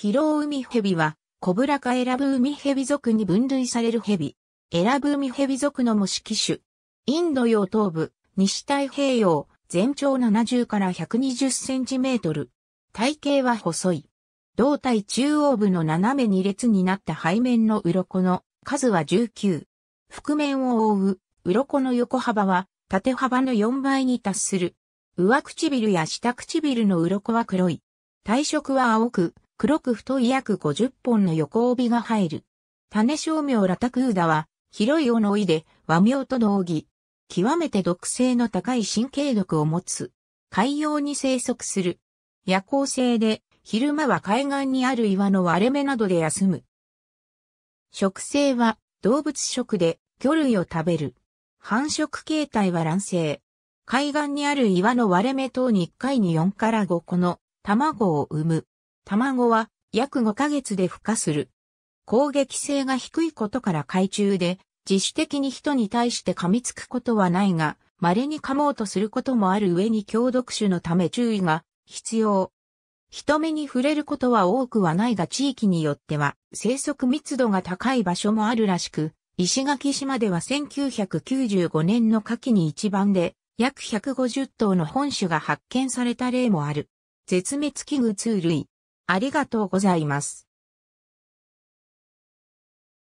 ヒロウミヘビは、コブラカエラブウミヘビ属に分類されるヘビ。エラブウミヘビ属の模式種。インド洋東部、西太平洋、全長70から120センチメートル。体型は細い。胴体中央部の斜め2列になった背面の鱗の数は19。覆面を覆う、鱗の横幅は縦幅の4倍に達する。上唇や下唇の鱗は黒い。体色は青く、黒く太い約50本の横帯が入る。種商名ラタクーダは、広い尾の尾で和名と同義。極めて毒性の高い神経毒を持つ。海洋に生息する。夜行性で、昼間は海岸にある岩の割れ目などで休む。食性は動物食で魚類を食べる。繁殖形態は卵生。海岸にある岩の割れ目等に1回に4から5個の卵を産む。卵は約5ヶ月で孵化する。攻撃性が低いことから海中で自主的に人に対して噛みつくことはないが、稀に噛もうとすることもある上に強毒種のため注意が必要。人目に触れることは多くはないが地域によっては生息密度が高い場所もあるらしく、石垣島では1995年の夏季に一番で約150頭の本種が発見された例もある。絶滅危惧2類。ありがとうございます。